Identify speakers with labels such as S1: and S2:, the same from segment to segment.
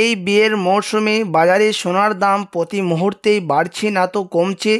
S1: এই বিয়ের মরশুমে বাজারে সোনার দাম প্রতি মুহূর্তেই বাড়ছে না তো কমছে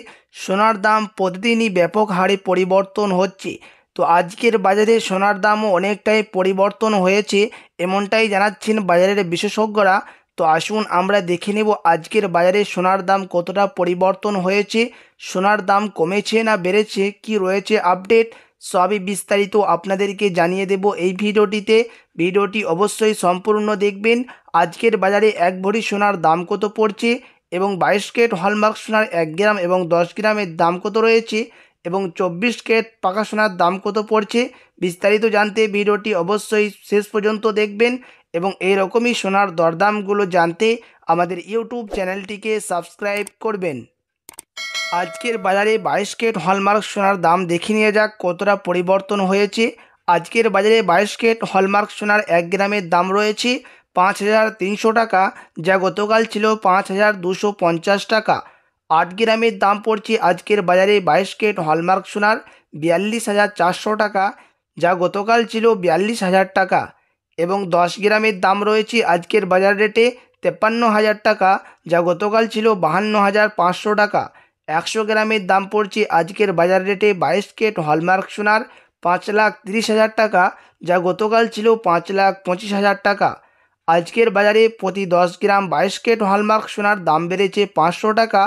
S1: সোনার দাম প্রতিদিনই ব্যাপক হারে পরিবর্তন হচ্ছে তো আজকের বাজারে সোনার দামও অনেকটাই পরিবর্তন হয়েছে এমনটাই জানাচ্ছেন বাজারের বিশেষজ্ঞরা তো আসুন আমরা দেখে নেব আজকের বাজারে সোনার দাম কতটা পরিবর্তন হয়েছে সোনার দাম কমেছে না বেড়েছে কি রয়েছে আপডেট সবই বিস্তারিত আপনাদেরকে জানিয়ে দেব এই ভিডিওটিতে ভিডিওটি অবশ্যই সম্পূর্ণ দেখবেন আজকের বাজারে এক ভরি সোনার দাম কত পড়ছে এবং বাইশ কেট হলমার্ক সোনার এক গ্রাম এবং দশ গ্রামের দাম কত রয়েছে এবং চব্বিশ কেট পাকা সোনার দাম কত পড়ছে বিস্তারিত জানতে ভিডিওটি অবশ্যই শেষ পর্যন্ত দেখবেন এবং এই রকমই সোনার দরদামগুলো জানতে আমাদের ইউটিউব চ্যানেলটিকে সাবস্ক্রাইব করবেন আজকের বাজারে বাইশ কেট হলমার্ক সোনার দাম দেখে নিয়ে যাক কতটা পরিবর্তন হয়েছে আজকের বাজারে বাইশ কেট হলমার্ক সোনার এক গ্রামের দাম রয়েছে পাঁচ হাজার তিনশো টাকা যা গতকাল ছিল পাঁচ হাজার দুশো পঞ্চাশ টাকা আট গ্রামের দাম পড়ছে আজকের বাজারে বাইশ কেট হলমার্ক সোনার বিয়াল্লিশ হাজার চারশো টাকা যা গতকাল ছিল বিয়াল্লিশ হাজার টাকা এবং দশ গ্রামের দাম রয়েছে আজকের বাজার রেটে তেপ্পান্ন হাজার টাকা যা গতকাল ছিল বাহান্ন হাজার পাঁচশো টাকা একশো গ্রামের দাম পড়ছে আজকের বাজার রেটে বাইশ কেট হলমার্ক সোনার পাঁচ লাখ তিরিশ হাজার টাকা যা গতকাল ছিল পাঁচ লাখ পঁচিশ হাজার টাকা আজকের বাজারে প্রতি দশ গ্রাম বাইশ কেট হলমার্ক সোনার দাম বেড়েছে পাঁচশো টাকা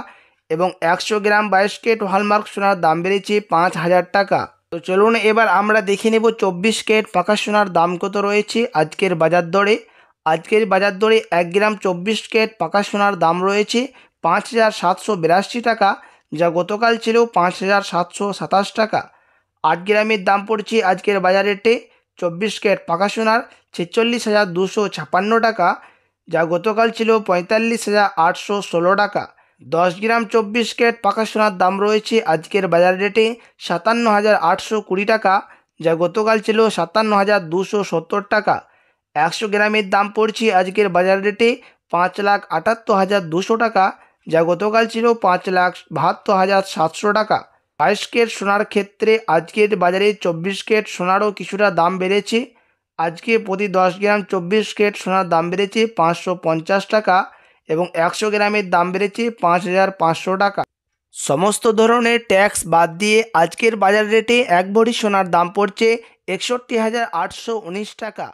S1: এবং একশো গ্রাম বাইশ কেট হলমার্ক সোনার দাম বেড়েছে পাঁচ হাজার টাকা তো চলুন এবার আমরা দেখে নেব চব্বিশ কেট পাকা সোনার দাম কত রয়েছে আজকের বাজার দরে আজকের বাজার দরে এক গ্রাম চব্বিশ কেট পাকা সোনার দাম রয়েছে পাঁচ হাজার সাতশো বিরাশি টাকা যা গতকাল ছিল পাঁচ হাজার সাতশো সাতাশ টাকা আট গ্রামের দাম পড়ছে আজকের বাজারেটে চব্বিশ ক্যারেট পাকা সোনার ছেচল্লিশ হাজার দুশো ছাপান্ন টাকা যা গতকাল ছিল পঁয়তাল্লিশ হাজার আটশো ষোলো টাকা দশ গ্রাম চব্বিশ ক্যারেট পাকা সোনার দাম রয়েছে আজকের বাজার রেটে সাতান্ন হাজার আটশো কুড়ি টাকা যা গতকাল ছিল সাতান্ন হাজার দুশো সত্তর টাকা একশো গ্রামের দাম পড়ছে আজকের বাজার রেটে পাঁচ লাখ আটাত্তর হাজার দুশো টাকা যা গতকাল ছিল পাঁচ লাখ বাহাত্তর হাজার সাতশো টাকা বাইশ কেট সোনার ক্ষেত্রে আজকের বাজারে চব্বিশ কেট সোনারও কিছুটা দাম বেড়েছে আজকে প্রতি দশ গ্রাম চব্বিশ কেট সোনার দাম বেড়েছে পাঁচশো পঞ্চাশ টাকা এবং একশো গ্রামের দাম বেড়েছে পাঁচ হাজার পাঁচশো টাকা সমস্ত ধরনের ট্যাক্স বাদ দিয়ে আজকের বাজার রেটে এক ভরি সোনার দাম পড়ছে একষট্টি হাজার আটশো উনিশ টাকা